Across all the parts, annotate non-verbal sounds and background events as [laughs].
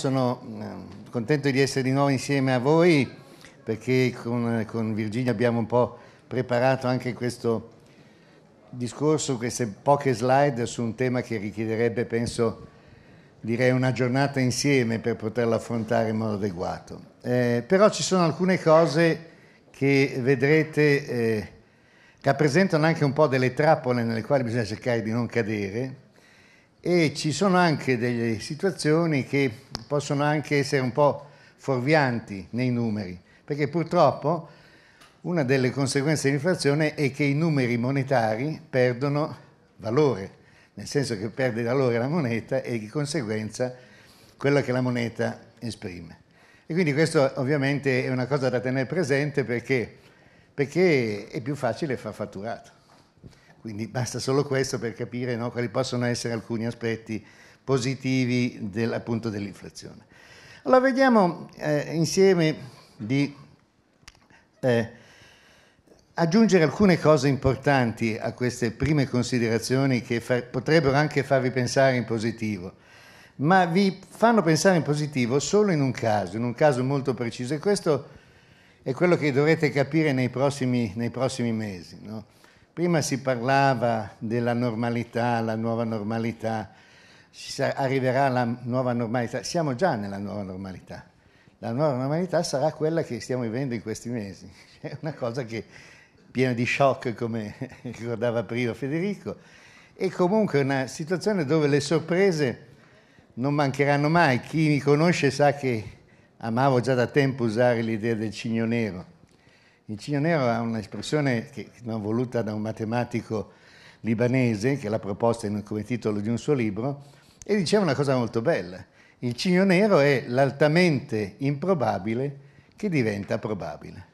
sono ehm, contento di essere di nuovo insieme a voi perché con, con Virginia abbiamo un po' preparato anche questo discorso, queste poche slide su un tema che richiederebbe, penso, direi una giornata insieme per poterlo affrontare in modo adeguato. Eh, però ci sono alcune cose che vedrete eh, rappresentano anche un po' delle trappole nelle quali bisogna cercare di non cadere e ci sono anche delle situazioni che possono anche essere un po' fuorvianti nei numeri, perché purtroppo una delle conseguenze dell'inflazione è che i numeri monetari perdono valore, nel senso che perde valore la moneta e di conseguenza quello che la moneta esprime. E quindi questo ovviamente è una cosa da tenere presente perché, perché è più facile far fatturato. Quindi basta solo questo per capire no, quali possono essere alcuni aspetti positivi del, appunto dell'inflazione. Allora vediamo eh, insieme di eh, aggiungere alcune cose importanti a queste prime considerazioni che far, potrebbero anche farvi pensare in positivo, ma vi fanno pensare in positivo solo in un caso, in un caso molto preciso e questo è quello che dovrete capire nei prossimi, nei prossimi mesi. No? Prima si parlava della normalità, la nuova normalità, arriverà la nuova normalità, siamo già nella nuova normalità. La nuova normalità sarà quella che stiamo vivendo in questi mesi. [laughs] È una cosa che piena di shock, come [laughs] ricordava prima Federico, e comunque una situazione dove le sorprese non mancheranno mai. Chi mi conosce sa che amavo già da tempo usare l'idea del cigno nero il cigno nero ha un'espressione che non voluta da un matematico libanese che l'ha proposta come titolo di un suo libro e diceva una cosa molto bella. Il cigno nero è l'altamente improbabile che diventa probabile.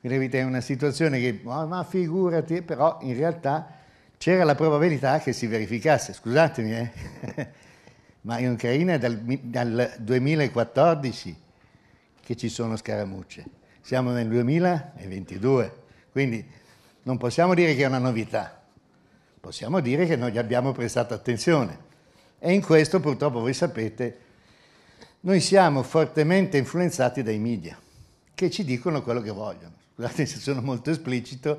Quindi avete una situazione che, oh, ma figurati, però in realtà c'era la probabilità che si verificasse, scusatemi, eh? [laughs] ma in Ucraina è dal, dal 2014 che ci sono scaramucce. Siamo nel 2022, quindi non possiamo dire che è una novità, possiamo dire che non gli abbiamo prestato attenzione. E in questo purtroppo voi sapete, noi siamo fortemente influenzati dai media, che ci dicono quello che vogliono. Scusate se sono molto esplicito,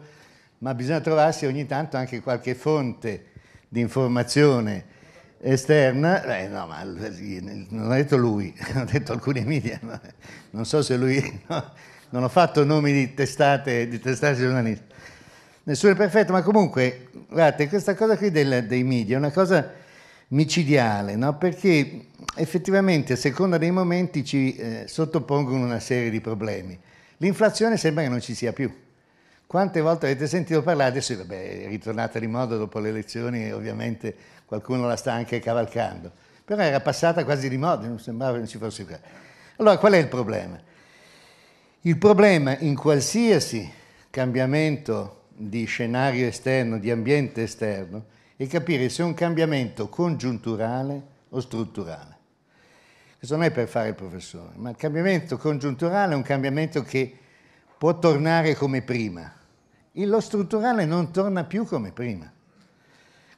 ma bisogna trovarsi ogni tanto anche qualche fonte di informazione esterna, eh, no, ma non ha detto lui, [laughs] ha detto alcuni media, non so se lui [laughs] no, non ho fatto nomi di testate, di testate giornalistiche. Nessuno è perfetto, ma comunque, guardate, questa cosa qui del, dei media è una cosa micidiale, no? perché effettivamente a seconda dei momenti ci eh, sottopongono una serie di problemi. L'inflazione sembra che non ci sia più. Quante volte avete sentito parlare, adesso vabbè, è ritornata di moda dopo le elezioni, ovviamente qualcuno la sta anche cavalcando, però era passata quasi di moda, non sembrava che non ci fosse più. Allora qual è il problema? Il problema in qualsiasi cambiamento di scenario esterno, di ambiente esterno, è capire se è un cambiamento congiunturale o strutturale. Questo non è per fare il professore, ma il cambiamento congiunturale è un cambiamento che può tornare come prima. E lo strutturale non torna più come prima.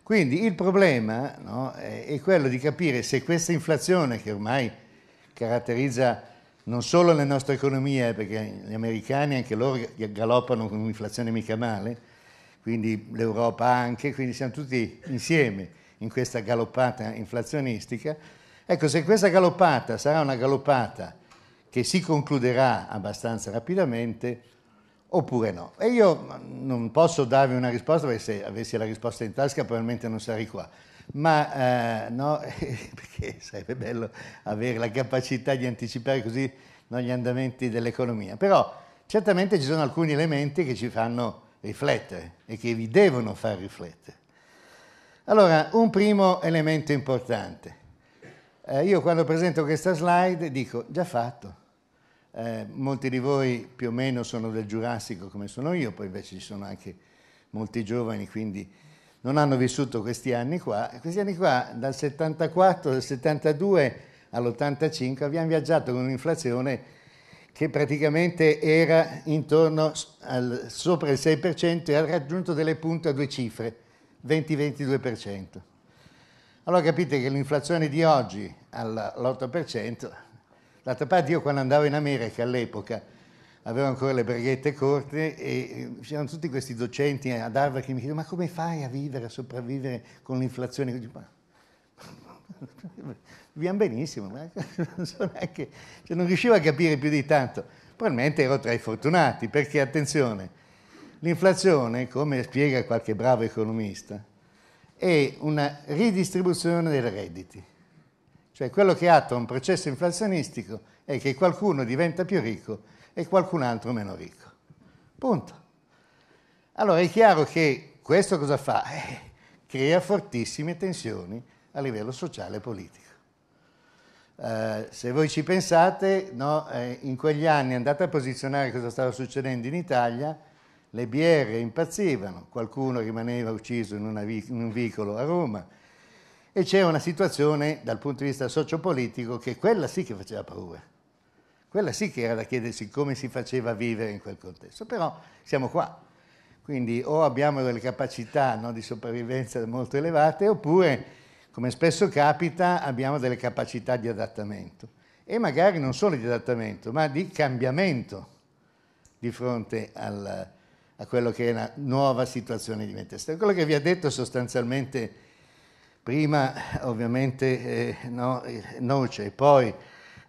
Quindi il problema no, è quello di capire se questa inflazione che ormai caratterizza non solo la nostra economia, eh, perché gli americani anche loro galoppano con un'inflazione mica male, quindi l'Europa anche, quindi siamo tutti insieme in questa galoppata inflazionistica. Ecco, se questa galoppata sarà una galoppata che si concluderà abbastanza rapidamente oppure no. E io mm, non posso darvi una risposta perché se avessi la risposta in tasca probabilmente non sarei qua ma eh, no, [laughs] perché sarebbe bello avere la capacità di anticipare così no, gli andamenti dell'economia. Però certamente ci sono alcuni elementi che ci fanno riflettere e che vi devono far riflettere. Allora, un primo elemento importante. Eh, io quando presento questa slide dico già fatto. Eh, molti di voi più o meno sono del Giurassico come sono io, poi invece ci sono anche molti giovani, quindi non hanno vissuto questi anni qua. Questi anni qua, dal 74, dal 72 all'85, abbiamo viaggiato con un'inflazione che praticamente era intorno al sopra il 6% e ha raggiunto delle punte a due cifre, 20-22%. Allora capite che l'inflazione di oggi all'8%, d'altra parte io quando andavo in America all'epoca avevo ancora le breghette corte e eh, c'erano tutti questi docenti ad Harvard che mi chiedevano ma come fai a vivere, a sopravvivere con l'inflazione? Io dico, ma, [laughs] viviamo benissimo, ma [laughs] non, so neanche, cioè non riuscivo a capire più di tanto. Probabilmente ero tra i fortunati perché, attenzione, l'inflazione, come spiega qualche bravo economista, è una ridistribuzione dei redditi. Cioè quello che attua un processo inflazionistico è che qualcuno diventa più ricco e qualcun altro meno ricco. Punto. Allora è chiaro che questo cosa fa? Eh, crea fortissime tensioni a livello sociale e politico. Eh, se voi ci pensate, no, eh, in quegli anni andate a posizionare cosa stava succedendo in Italia, le BR impazzivano, qualcuno rimaneva ucciso in, vi- in un vicolo a Roma e c'era una situazione dal punto di vista sociopolitico che quella sì che faceva paura quella sì che era da chiedersi come si faceva vivere in quel contesto, però siamo qua. Quindi o abbiamo delle capacità no, di sopravvivenza molto elevate oppure, come spesso capita, abbiamo delle capacità di adattamento. E magari non solo di adattamento, ma di cambiamento di fronte al, a quello che è una nuova situazione di mente esterna. Quello che vi ha detto sostanzialmente prima, ovviamente, eh, no, eh, Noce e poi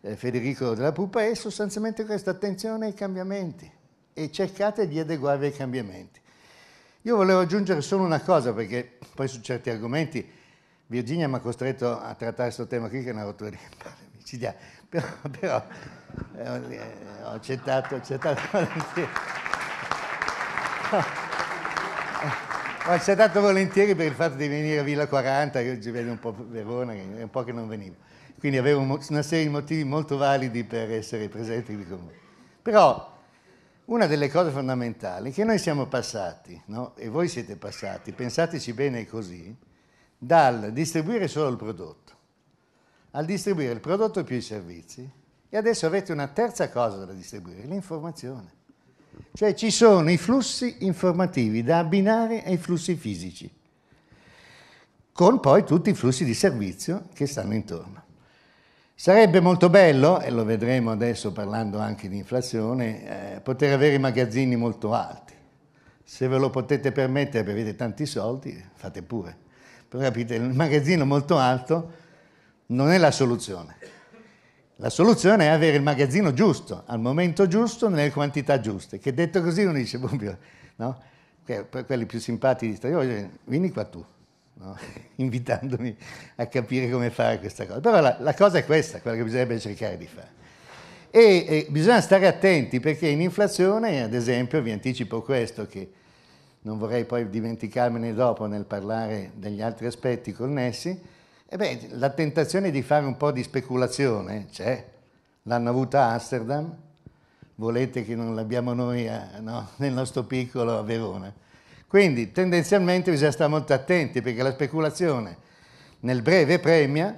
eh, Federico della Pupa è sostanzialmente questa, attenzione ai cambiamenti e cercate di adeguarvi ai cambiamenti. Io volevo aggiungere solo una cosa perché poi su certi argomenti Virginia mi ha costretto a trattare questo tema qui che è una rottura di [laughs] palle micidiale, però, però eh, ho accettato, ho accettato [laughs] volentieri. Ho accettato volentieri per il fatto di venire a Villa 40, che oggi vedo un po' Verona, è un po' che non venivo. Quindi avevo una serie di motivi molto validi per essere presenti con voi. Però una delle cose fondamentali è che noi siamo passati, no? e voi siete passati, pensateci bene così, dal distribuire solo il prodotto, al distribuire il prodotto più i servizi, e adesso avete una terza cosa da distribuire, l'informazione. Cioè ci sono i flussi informativi da abbinare ai flussi fisici, con poi tutti i flussi di servizio che stanno intorno. Sarebbe molto bello, e lo vedremo adesso parlando anche di inflazione, eh, poter avere i magazzini molto alti. Se ve lo potete permettere, perché avete tanti soldi, fate pure. Però capite, il magazzino molto alto non è la soluzione. La soluzione è avere il magazzino giusto, al momento giusto, nelle quantità giuste. Che detto così uno dice proprio, boh, [laughs] no? per quelli più simpatici di Staglione, vieni qua tu no? [laughs] invitandomi a capire come fare questa cosa. Però la, la, cosa è questa, quella che bisognerebbe cercare di fare. E, e bisogna stare attenti perché in inflazione, ad esempio, vi anticipo questo che non vorrei poi dimenticarmene dopo nel parlare degli altri aspetti connessi, eh beh, la tentazione di fare un po' di speculazione c'è, l'hanno avuta a Amsterdam, volete che non l'abbiamo noi a, eh, no, [laughs] nel nostro piccolo a Verona. Quindi tendenzialmente bisogna stare molto attenti perché la speculazione nel breve premia,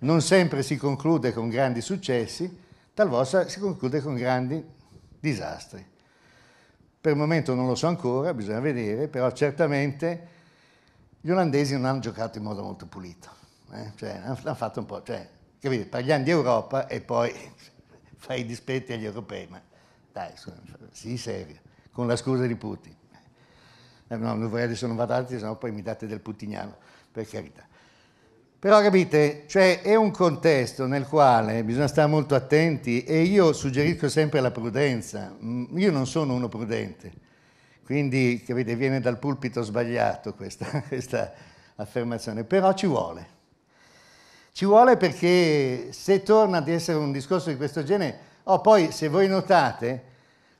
non sempre si conclude con grandi successi, talvolta si conclude con grandi disastri. Per il momento non lo so ancora, bisogna vedere, però certamente gli olandesi non hanno giocato in modo molto pulito. Eh? Cioè, hanno fatto un po', cioè, capite? Parliamo di Europa e poi [laughs] fai i dispetti agli europei, ma dai, sii serio, con la scusa di Putin. Eh, no, non vorrei adesso non vado avanti, sennò poi mi date del putignano, per carità. Però capite, cioè è un contesto nel quale bisogna stare molto attenti e io suggerisco sempre la prudenza. Mm, io non sono uno prudente, quindi capite, viene dal pulpito sbagliato questa, [laughs] questa affermazione, però ci vuole. Ci vuole perché se torna ad essere un discorso di questo genere, oh poi se voi notate,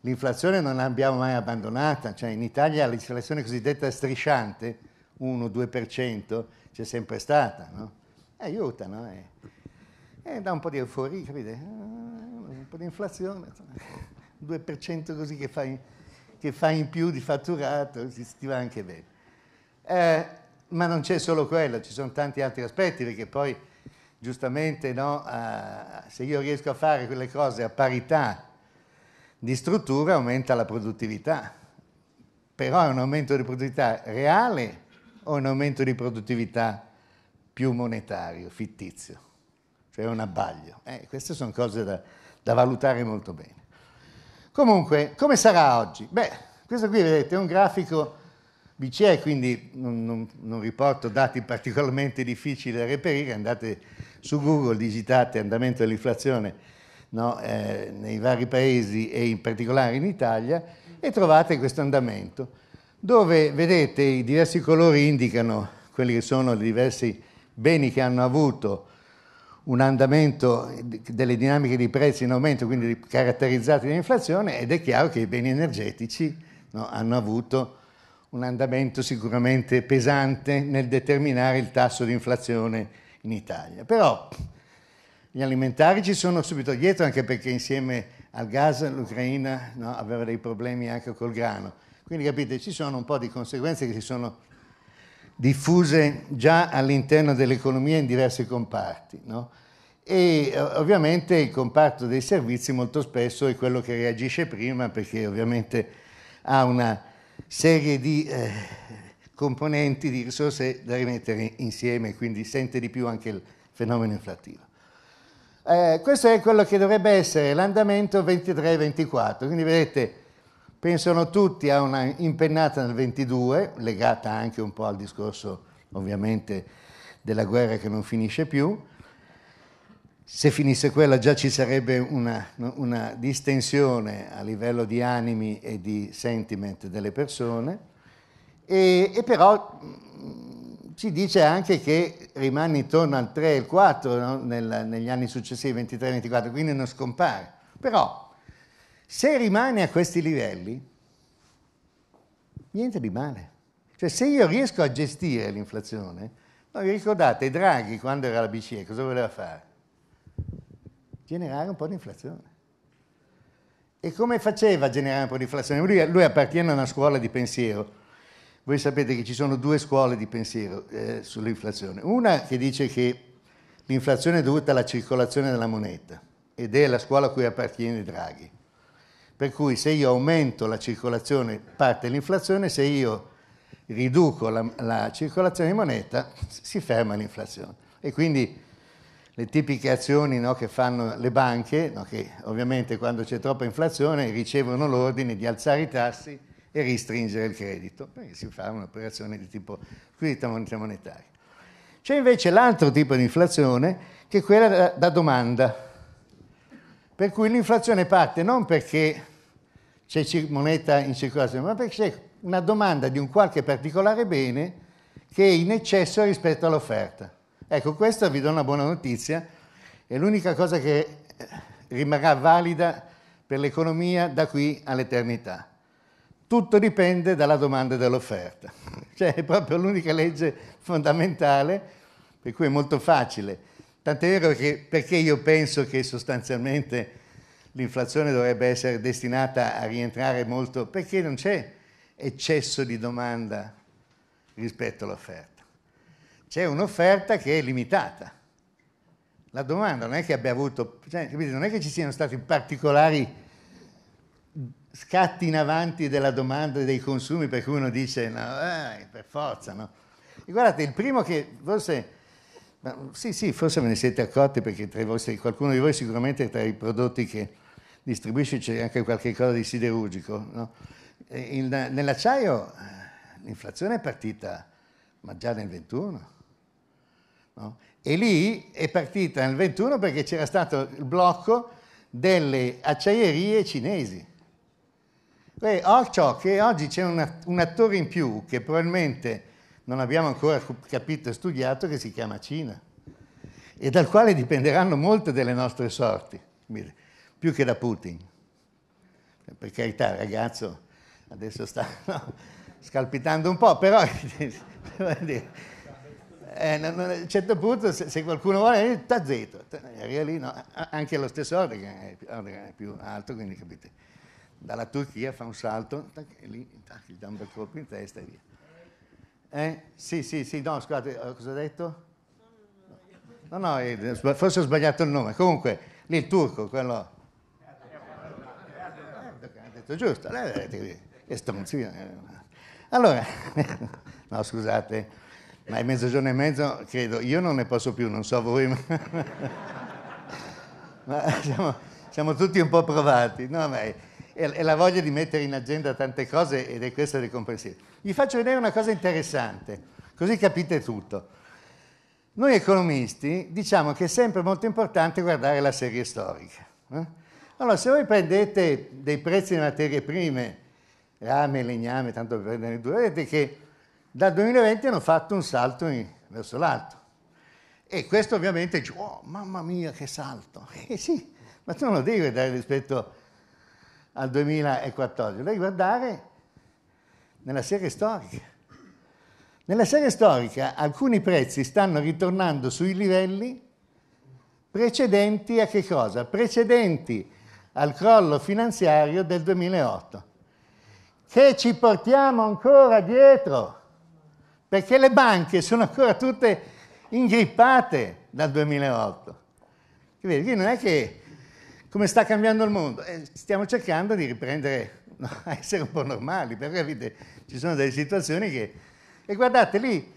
L'inflazione non l'abbiamo mai abbandonata, cioè in Italia l'inflazione cosiddetta strisciante, 1-2%, c'è sempre stata, no? Aiuta, no? E, eh, e eh, dà un po' di euforia, capite? Eh, un po' di inflazione, 2% [laughs] così che fai, che fai in più di fatturato, si, stiva anche bene. Eh, ma non c'è solo quello, ci sono tanti altri aspetti, perché poi giustamente no, eh, se io riesco a fare quelle cose a parità di struttura aumenta la produttività. Però è un aumento di produttività reale o un aumento di produttività più monetario, fittizio? Cioè un abbaglio. Eh, queste sono cose da, da valutare molto bene. Comunque, come sarà oggi? Beh, questo qui vedete è un grafico BCE, quindi non, non, non, riporto dati particolarmente difficili da reperire, andate su Google, digitate andamento dell'inflazione no, eh, nei vari paesi e in particolare in Italia e trovate questo andamento dove vedete i diversi colori indicano quelli che sono i diversi beni che hanno avuto un andamento delle dinamiche di prezzi in aumento, quindi caratterizzati dall'inflazione, ed è chiaro che i beni energetici no, hanno avuto un andamento sicuramente pesante nel determinare il tasso di inflazione in Italia. Però gli alimentari ci sono subito dietro anche perché insieme al gas l'Ucraina no, aveva dei problemi anche col grano. Quindi capite, ci sono un po' di conseguenze che si sono diffuse già all'interno dell'economia in diversi comparti. No? E ovviamente il comparto dei servizi molto spesso è quello che reagisce prima perché ovviamente ha una serie di eh, componenti, di risorse da rimettere insieme, quindi sente di più anche il fenomeno inflattivo. Eh, questo è quello che dovrebbe essere l'andamento 23-24, quindi vedete pensano tutti a una impennata nel 22, legata anche un po' al discorso ovviamente della guerra che non finisce più. Se finisse quella già ci sarebbe una, una distensione a livello di animi e di sentiment delle persone, e, e però ci dice anche che rimane intorno al 3 e il 4 no? Nel, negli anni successivi, 23 24, quindi non scompare. Però se rimane a questi livelli, niente di male. Cioè se io riesco a gestire l'inflazione, no, ricordate Draghi quando era la BCE, cosa voleva fare? Generare un po' di inflazione. E come faceva a generare un po' di inflazione? Lui, lui appartiene a una scuola di pensiero voi sapete che ci sono due scuole di pensiero eh, sull'inflazione. Una che dice che l'inflazione è dovuta alla circolazione della moneta ed è la scuola a cui appartiene Draghi. Per cui se io aumento la circolazione parte l'inflazione, se io riduco la, la circolazione di moneta si ferma l'inflazione. E quindi le tipiche azioni no, che fanno le banche, no, che ovviamente quando c'è troppa inflazione ricevono l'ordine di alzare i tassi e ristringere il credito, perché si fa un'operazione di tipo liquidità monetaria. C'è invece l'altro tipo di inflazione che è quella da, da domanda, per cui l'inflazione parte non perché c'è moneta in circolazione, ma perché c'è una domanda di un qualche particolare bene che è in eccesso rispetto all'offerta. Ecco, questa vi do una buona notizia, è l'unica cosa che rimarrà valida per l'economia da qui all'eternità tutto dipende dalla domanda e dall'offerta. [laughs] Cioè è proprio l'unica legge fondamentale, per cui è molto facile. Tant'è vero che perché io penso che sostanzialmente l'inflazione dovrebbe essere destinata a rientrare molto, perché non c'è eccesso di domanda rispetto all'offerta. C'è un'offerta che è limitata. La domanda non è che abbia avuto, cioè, non è che ci siano stati particolari scatti in avanti della domanda e dei consumi, per cui uno dice no, eh, per forza, no? E guardate, il primo che forse... Sì, sì, forse ve ne siete accorti perché tra vostri, qualcuno di voi sicuramente tra i prodotti che distribuisce c'è anche qualche cosa di siderurgico. No? Il, nell'acciaio eh, l'inflazione è partita ma già nel 21. No? E lì è partita nel 21 perché c'era stato il blocco delle acciaierie cinesi. Beh, ho che oggi c'è un, un attore in più che probabilmente non abbiamo ancora capito e studiato che si chiama Cina e dal quale dipenderanno molte delle nostre sorti, più che da Putin. Per carità, ragazzo, adesso sta [laughs] no, scalpitando un po', però [laughs] eh, a un certo punto se, se qualcuno vuole, eh, tazzetto, arriva lì, no, anche lo stesso ordine è più alto, quindi capite dalla Turchia fa un salto, tac, e lì tac, gli dà un bel colpo in testa e via. Eh? Sì, sì, sì, no, scusate, eh, cosa ho detto? No, no, eh, eh, forse ho sbagliato il nome. Comunque, lì il turco, quello... Erdogan ha detto giusto, che stronzino. Allora, [laughs] no, scusate, ma è mezzogiorno e mezzo, credo, io non ne posso più, non so voi, [laughs] ma, ma siamo, siamo, tutti un po' provati. No, ma e la voglia di mettere in agenda tante cose ed è questo del comprensivo. Vi faccio vedere una cosa interessante, così capite tutto. Noi economisti diciamo che è sempre molto importante guardare la serie storica. Eh? Allora, se voi prendete dei prezzi delle materie prime, rame, legname, tanto per prendere due, vedete che dal 2020 hanno fatto un salto in, verso l'alto. E questo ovviamente dice, oh mamma mia che salto! Eh sì, ma tu non lo devi guardare rispetto a al 2014, dovrei guardare nella serie storica. Nella serie storica alcuni prezzi stanno ritornando sui livelli precedenti a che cosa? Precedenti al crollo finanziario del 2008, che ci portiamo ancora dietro, perché le banche sono ancora tutte ingrippate dal 2008. Quindi non è che come sta cambiando il mondo? Eh, stiamo cercando di riprendere no, [laughs] a essere un po' normali, però capite, ci sono delle situazioni che... E guardate lì,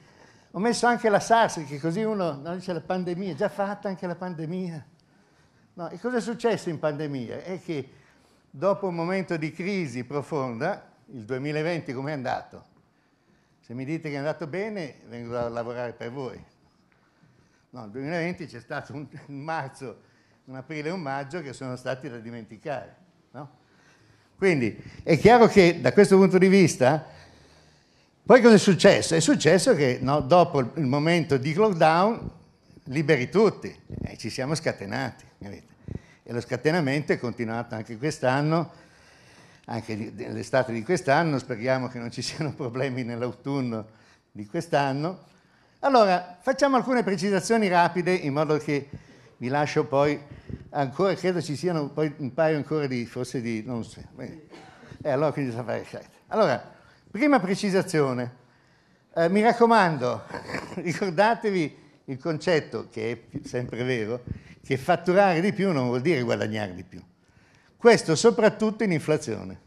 ho messo anche la SARS, che così uno no, dice la pandemia, già fatta anche la pandemia. No, e cosa è successo in pandemia? È che dopo un momento di crisi profonda, il 2020 com'è andato? Se mi dite che è andato bene, vengo a lavorare per voi. No, il 2020 c'è stato un marzo un aprile e un maggio che sono stati da dimenticare. No? Quindi è chiaro che da questo punto di vista, poi cosa è successo? È successo che no, dopo il momento di lockdown, liberi tutti, e ci siamo scatenati. Capite? E lo scatenamento è continuato anche quest'anno, anche l'estate di quest'anno, speriamo che non ci siano problemi nell'autunno di quest'anno. Allora, facciamo alcune precisazioni rapide in modo che vi lascio poi ancora credo ci siano poi un paio ancora di, forse di, non so, eh, allora quindi sa fare scelta. Allora, prima precisazione, eh, mi raccomando, [laughs] ricordatevi il concetto, che è sempre vero, che fatturare di più non vuol dire guadagnare di più. Questo soprattutto in inflazione,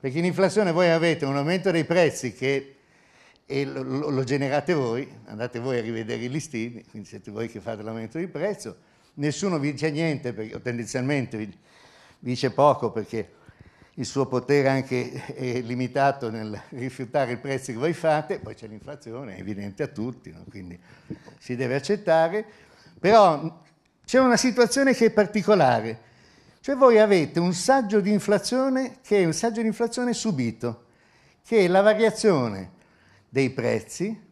perché in inflazione voi avete un aumento dei prezzi che e lo, lo generate voi, andate voi a rivedere i listini, quindi siete voi che fate l'aumento di prezzo, nessuno vince niente, perché, tendenzialmente vince poco perché il suo potere anche è limitato nel rifiutare i prezzi che voi fate, poi c'è l'inflazione, è evidente a tutti, no? quindi si deve accettare, però c'è una situazione che è particolare, cioè voi avete un saggio di inflazione che è un saggio di inflazione subito, che è la variazione dei prezzi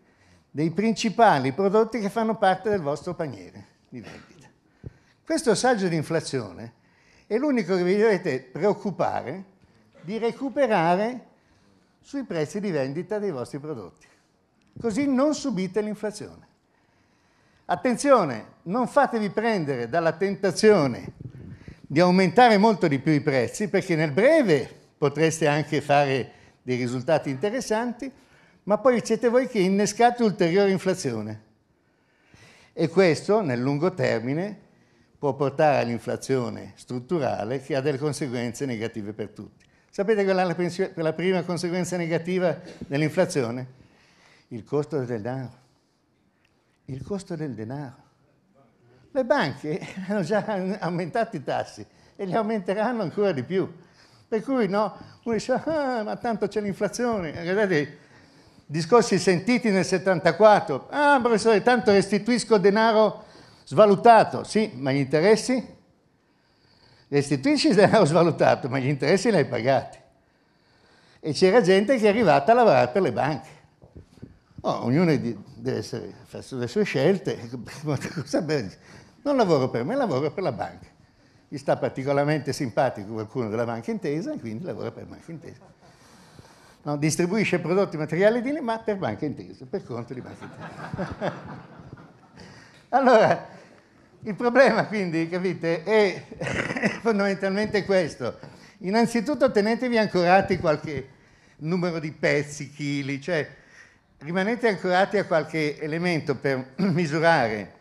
dei principali prodotti che fanno parte del vostro paniere di vendita. Questo saggio di inflazione è l'unico che vi dovete preoccupare di recuperare sui prezzi di vendita dei vostri prodotti. Così non subite l'inflazione. Attenzione, non fatevi prendere dalla tentazione di aumentare molto di più i prezzi, perché nel breve potreste anche fare dei risultati interessanti, ma poi siete voi che innescate ulteriore inflazione. E questo, nel lungo termine, può portare all'inflazione strutturale che ha delle conseguenze negative per tutti. Sapete qual è la, prima conseguenza negativa dell'inflazione? Il costo del denaro. Il costo del denaro. Le banche [laughs] hanno già aumentato i tassi e li aumenteranno ancora di più. Per cui no, uno dice, ah, ma tanto c'è l'inflazione. Guardate, discorsi sentiti nel 74, ah professore, tanto restituisco denaro Svalutato, sì, ma gli interessi? Restituisci il denaro svalutato, ma gli interessi li hai pagati. E c'era gente che è arrivata a lavorare per le banche. Oh, ognuno deve essere, fare le sue scelte. [laughs] Non lavoro per me, lavoro per la banca. Gli sta particolarmente simpatico qualcuno della banca intesa, e quindi lavora per banca intesa. No, distribuisce prodotti materiali di ma per banca intesa, per conto di banca intesa. [laughs] allora, il problema quindi, capite, è [laughs] fondamentalmente questo. Innanzitutto tenetevi ancorati qualche numero di pezzi, chili, cioè rimanete ancorati a qualche elemento per [clears throat] misurare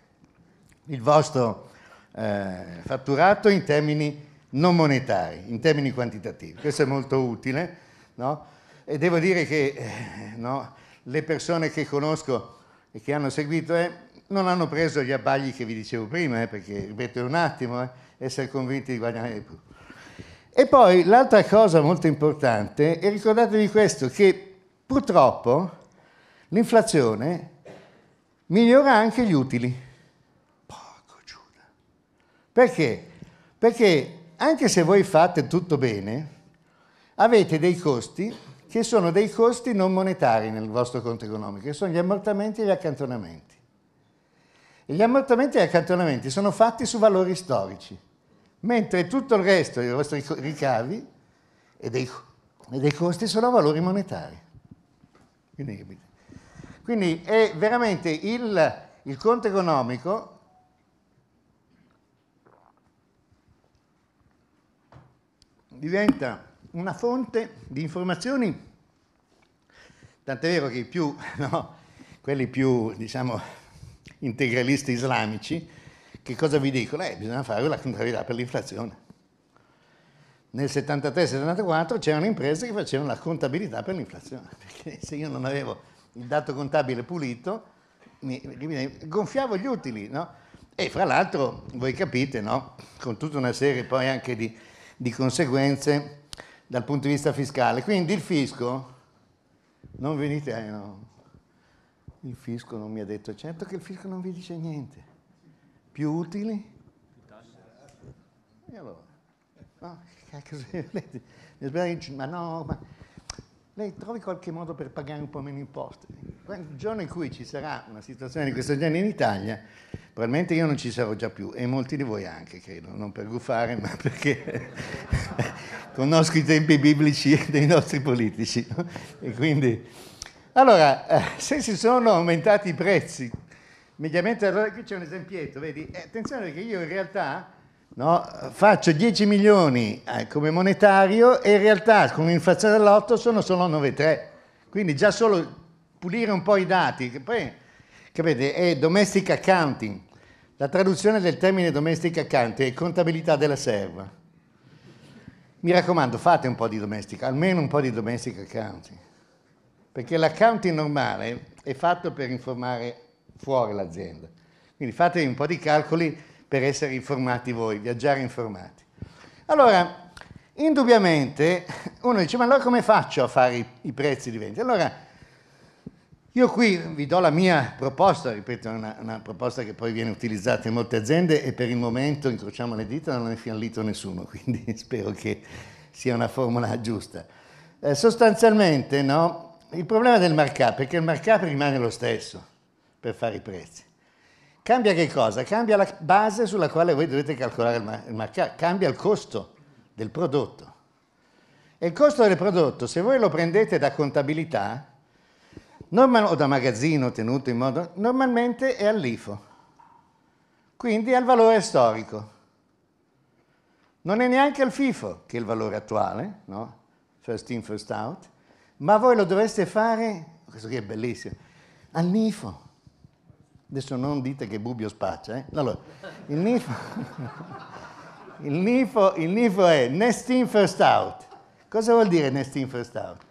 il vostro eh, fatturato in termini non monetari, in termini quantitativi. Questo è molto utile, no? E devo dire che eh, no, le persone che conosco e che hanno seguito eh, non hanno preso gli abbagli che vi dicevo prima, eh, perché, ripeto, è un attimo eh, essere convinti di guadagnare di più. E poi l'altra cosa molto importante e ricordatevi questo, che purtroppo l'inflazione migliora anche gli utili. Porco Giuda. Perché? Perché anche se voi fate tutto bene, avete dei costi che sono dei costi non monetari nel vostro conto economico, che sono gli ammortamenti e gli accantonamenti. Gli ammortamenti e gli accantonamenti sono fatti su valori storici, mentre tutto il resto dei vostri ricavi e dei, e dei costi sono valori monetari. Quindi, quindi è veramente il, il conto economico diventa una fonte di informazioni, tant'è vero che i più, [laughs] no, quelli più, diciamo, integralisti islamici, che cosa vi dicono? Eh, bisogna fare la contabilità per l'inflazione. Nel 73-74 c'erano imprese che facevano la contabilità per l'inflazione, [laughs] perché se io non avevo il dato contabile pulito, mi, mi gonfiavo gli utili, no? E fra l'altro, voi capite, no? con tutta una serie poi anche di, di, conseguenze dal punto di vista fiscale. Quindi il fisco, non venite, eh, no. Il fisco non mi ha detto, certo che il fisco non vi dice niente. Più utili? E allora? No, lei, lei, ma no, ma lei trovi qualche modo per pagare un po' meno imposte. Il giorno in cui ci sarà una situazione di questo genere in Italia, probabilmente io non ci sarò già più e molti di voi anche, credo, non per guffare, ma perché [laughs] conosco i tempi biblici dei nostri politici. No? E quindi allora, eh, se si sono aumentati i prezzi, mediamente, allora qui c'è un esempietto, vedi? Eh, attenzione che io in realtà no, faccio 10 milioni eh, come monetario e in realtà con un'inflazione dell'8 sono solo 9,3. Quindi già solo pulire un po' i dati, che poi, capite, è domestic accounting. La traduzione del termine domestic accounting è contabilità della serva. Mi raccomando, fate un po' di domestic, almeno un po' di domestic accounting perché l'accounting normale è fatto per informare fuori l'azienda. Quindi fatevi un po' di calcoli per essere informati voi, viaggiare informati. Allora, indubbiamente uno dice, ma allora come faccio a fare i, i prezzi di vendita? Allora, io qui vi do la mia proposta, ripeto, è una, una, proposta che poi viene utilizzata in molte aziende e per il momento, incrociamo le dita, non è fallito nessuno, [laughs] quindi spero che sia una formula giusta. Eh, sostanzialmente, no, il problema del markup è che il markup rimane lo stesso per fare i prezzi. Cambia che cosa? Cambia la base sulla quale voi dovete calcolare il, markup, cambia il costo del prodotto. E il costo del prodotto, se voi lo prendete da contabilità normal- o da magazzino tenuto in modo, normalmente è all'IFO, quindi è al valore storico. Non è neanche al FIFO, che è il valore attuale, no? first in, first out, ma voi lo dovreste fare, questo qui è bellissimo, al NIFO. Adesso non dite che Bubbio spaccia, eh? Allora, il NIFO, [laughs] il NIFO, il NIFO è Nest In First Out. Cosa vuol dire Nest In First Out?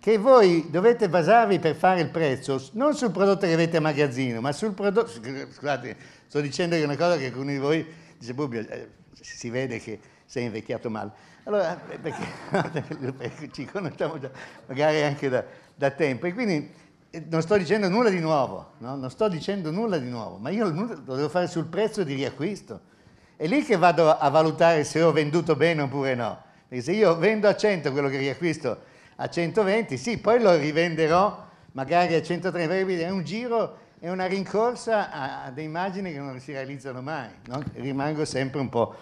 Che voi dovete basarvi per fare il prezzo non sul prodotto che avete a magazzino, ma sul prodotto... [laughs] Scusate, sto dicendo che è una cosa che alcuni di voi... Dice Bubbio, eh, si vede che sei invecchiato male. Allora, eh, [laughs] perché, ci conosciamo già, magari anche da, da, tempo. E quindi eh, non sto dicendo nulla di nuovo, no? non sto dicendo nulla di nuovo, ma io lo devo fare sul prezzo di riacquisto. È lì che vado a valutare se ho venduto bene oppure no. Perché se io vendo a 100 quello che riacquisto a 120, sì, poi lo rivenderò magari a 130, è un giro è una rincorsa a, a dei margini che non si realizzano mai, no? rimango sempre un po'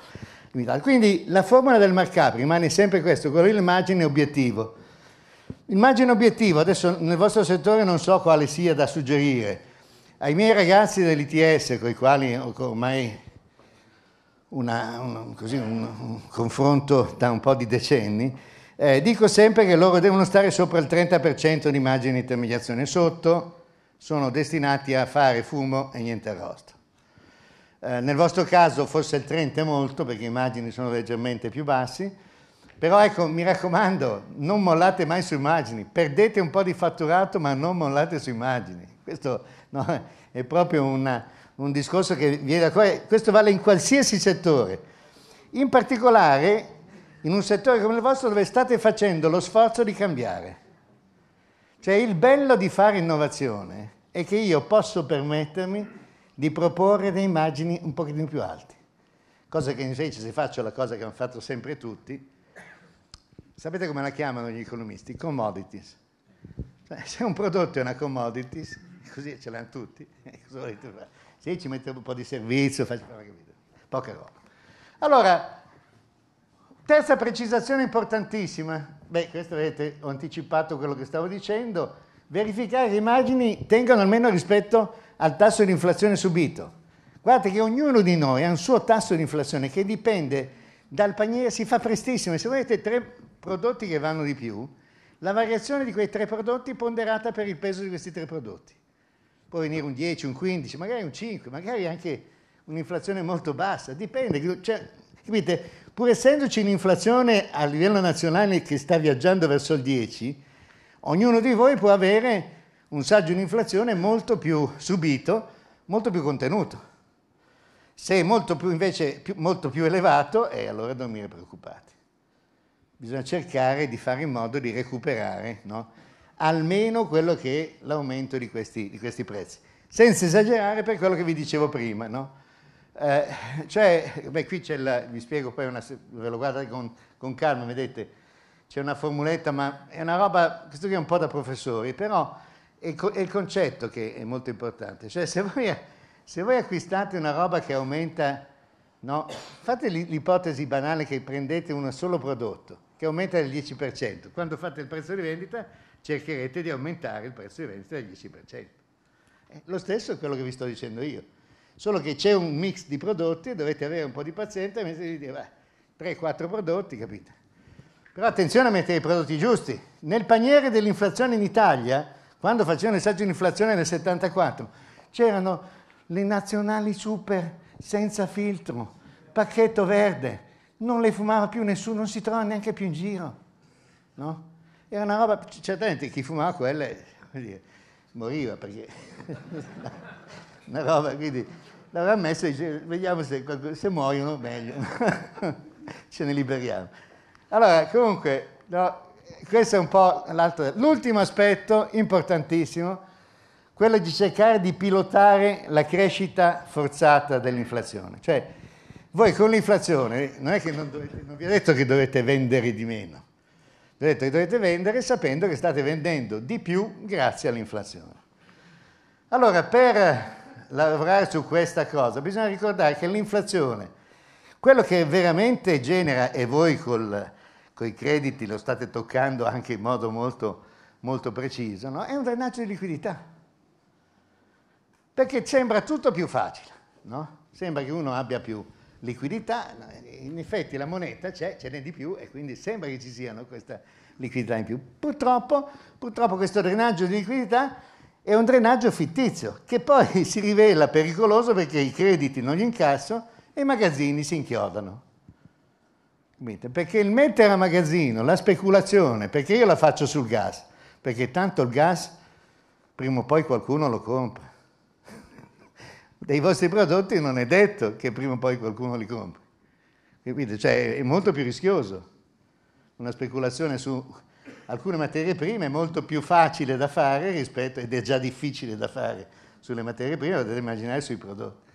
in Quindi la formula del markup rimane sempre questo, correlare l'immagine obiettivo. Il obiettivo, adesso nel vostro settore non so quale sia da suggerire, ai miei ragazzi dell'ITS, con i quali ho ormai una, un, così, un, un, confronto da un po' di decenni, eh, dico sempre che loro devono stare sopra il 30% di immagine di intermediazione sotto, sono destinati a fare fumo e niente arrosto. Eh, nel vostro caso forse il 30 è molto perché i margini sono leggermente più bassi, però ecco, mi raccomando, non mollate mai sui margini, perdete un po' di fatturato ma non mollate sui margini. Questo no, è proprio una, un discorso che viene da cuore, questo vale in qualsiasi settore. In particolare in un settore come il vostro dove state facendo lo sforzo di cambiare. Cioè il bello di fare innovazione è che io posso permettermi di proporre delle immagini un pochino più alte. Cosa che invece se faccio la cosa che hanno fatto sempre tutti, sapete come la chiamano gli economisti? Commodities. Cioè, se un prodotto è una commodities, [laughs] così ce l'hanno tutti, Se [laughs] eh, ci metto un po' di servizio, faccio poca roba. Allora, terza precisazione importantissima. Beh, questo avete, ho anticipato quello che stavo dicendo. Verificare le immagini tengano almeno rispetto al tasso di inflazione subito. Guardate che ognuno di noi ha un suo tasso di inflazione che dipende dal paniere, si fa prestissimo. Se volete tre prodotti che vanno di più, la variazione di quei tre prodotti è ponderata per il peso di questi tre prodotti. Può venire un 10, un 15, magari un 5, magari anche un'inflazione molto bassa, dipende. Cioè, capite? Pur essendoci un'inflazione a livello nazionale che sta viaggiando verso il 10, ognuno di voi può avere un saggio in inflazione molto più subito, molto più contenuto. Se è molto più, invece più, molto più elevato, eh, allora dormire preoccupati. Bisogna cercare di fare in modo di recuperare no? almeno quello che è l'aumento di questi, di questi, prezzi. Senza esagerare per quello che vi dicevo prima. No? Eh, cioè, beh, qui c'è la, vi spiego poi, una, ve lo guardate con, con calma, vedete, c'è una formuletta, ma è una roba, questo qui è un po' da professori, però è il concetto che è molto importante. Cioè, se voi, se voi acquistate una roba che aumenta, no, fate l'ipotesi banale che prendete un solo prodotto che aumenta del 10%. Quando fate il prezzo di vendita cercherete di aumentare il prezzo di vendita del 10%. Lo stesso è quello che vi sto dicendo io. Solo che c'è un mix di prodotti, dovete avere un po' di pazienza e mettere di dire, 3-4 prodotti, capite? Però attenzione a mettere i prodotti giusti. Nel paniere dell'inflazione in Italia quando facevano il saggio di inflazione nel 74, c'erano le nazionali super senza filtro, pacchetto verde, non le fumava più nessuno, non si trova neanche più in giro. No? Era una roba, certamente chi fumava quelle dire, moriva perché... [laughs] una roba, quindi l'aveva messo e dice, vediamo se, se muoiono meglio, [laughs] ce ne liberiamo. Allora, comunque, no, questo è un po' l'altro. L'ultimo aspetto importantissimo, quello di cercare di pilotare la crescita forzata dell'inflazione. Cioè, voi con l'inflazione non è che non, dovete, non vi ho detto che dovete vendere di meno, vi ho detto che dovete vendere sapendo che state vendendo di più grazie all'inflazione. Allora, per lavorare su questa cosa bisogna ricordare che l'inflazione, quello che veramente genera, e voi col con i crediti lo state toccando anche in modo molto, molto preciso, no? è un drenaggio di liquidità. Perché sembra tutto più facile, no? sembra che uno abbia più liquidità, in effetti la moneta c'è, ce n'è di più e quindi sembra che ci siano questa liquidità in più. Purtroppo, purtroppo questo drenaggio di liquidità è un drenaggio fittizio che poi [laughs] si rivela pericoloso perché i crediti non li incasso e i magazzini si inchiodano. Perché il mettere a magazzino, la speculazione, perché io la faccio sul gas? Perché tanto il gas prima o poi qualcuno lo compra. [laughs] Dei vostri prodotti non è detto che prima o poi qualcuno li compra. Capite? Cioè è molto più rischioso. Una speculazione su alcune materie prime è molto più facile da fare rispetto, ed è già difficile da fare sulle materie prime, potete immaginare sui prodotti.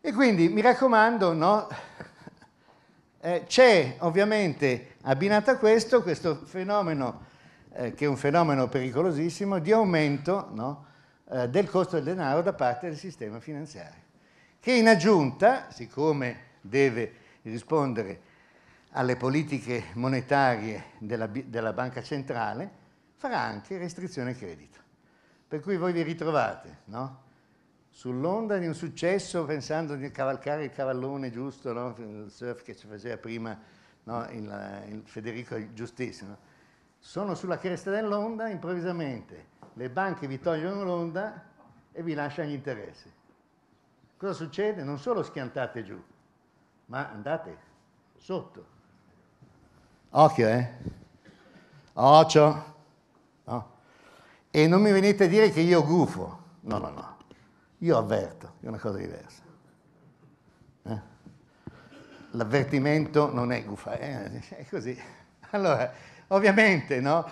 E quindi mi raccomando, no? eh, c'è ovviamente abbinato a questo questo fenomeno, eh, che è un fenomeno pericolosissimo, di aumento no, eh, del costo del denaro da parte del sistema finanziario, che in aggiunta, siccome deve rispondere alle politiche monetarie della, della banca centrale, farà anche restrizione credito. Per cui voi vi ritrovate, no? sull'onda di un successo pensando di cavalcare il cavallone giusto, no? il surf che ci faceva prima no? il, eh, il Federico Giustissimo. Sono sulla cresta dell'onda improvvisamente, le banche vi togliono l'onda e vi lasciano gli interessi. Cosa succede? Non solo schiantate giù, ma andate sotto. Occhio, eh? Occhio. No. E non mi venite a dire che io gufo. No, no, no. Io avverto, è una cosa diversa. Eh? L'avvertimento non è gufa, eh? è così. Allora, ovviamente, no?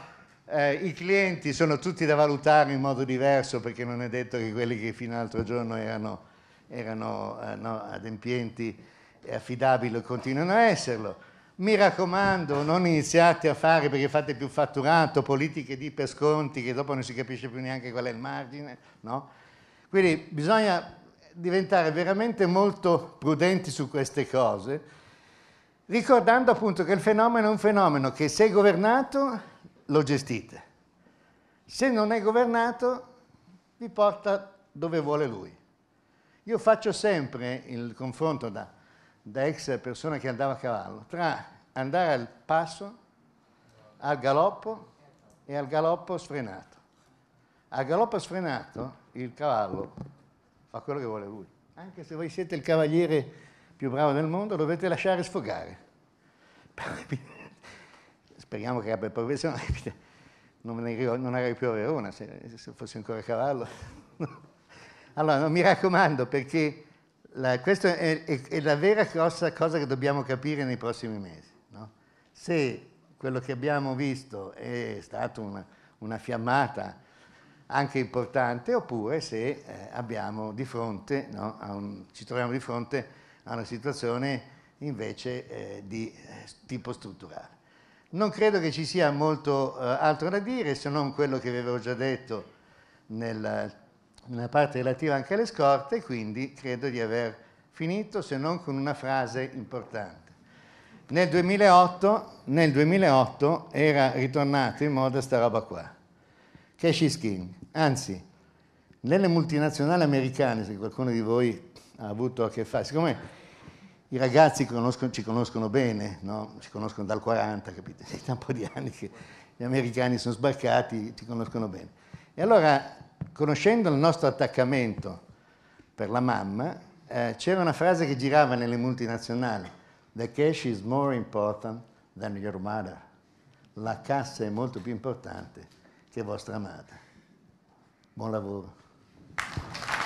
eh, I clienti sono tutti da valutare in modo diverso perché non è detto che quelli che fino all'altro giorno erano, erano eh, no, adempienti e affidabili continuano a esserlo. Mi raccomando, non iniziate a fare perché fate più fatturato politiche di per sconti che dopo non si capisce più neanche qual è il margine, no? Quindi bisogna diventare veramente molto prudenti su queste cose, ricordando appunto che il fenomeno è un fenomeno che se governato lo gestite, se non è governato vi porta dove vuole lui. Io faccio sempre il confronto da, da ex persona che andava a cavallo tra andare al passo, al galoppo e al galoppo sfrenato. Al galoppo sfrenato il cavallo fa quello che vuole lui. Anche se voi siete il cavaliere più bravo del mondo, dovete lasciare sfogare. [laughs] Speriamo che abbia professionale. [laughs] non, non arrivi più a Verona se, se fossi ancora cavallo. [laughs] Allora, no, mi raccomando, perché la, questa è, è, è, la vera grossa cosa che dobbiamo capire nei prossimi mesi. No? Se quello che abbiamo visto è stata una, una fiammata, anche importante, oppure se eh, abbiamo di fronte, no, un, ci troviamo di fronte a una situazione invece eh, di eh, tipo strutturale. Non credo che ci sia molto eh, altro da dire se non quello che vi avevo già detto nel, nella parte relativa anche alle scorte, quindi credo di aver finito se non con una frase importante. Nel 2008, nel 2008 era ritornato in moda sta roba qua. Cash is King. Anzi, nelle multinazionali americane, se qualcuno di voi ha avuto a che fare, siccome i ragazzi conoscono, ci conoscono bene, no? ci conoscono dal 40, capite? È [laughs] da un po' di anni che gli americani sono sbarcati, ci conoscono bene. E allora, conoscendo il nostro attaccamento per la mamma, eh, c'era una frase che girava nelle multinazionali, The cash is more important than your mother. La cassa è molto più importante ter vossa amada. Bom lavoro.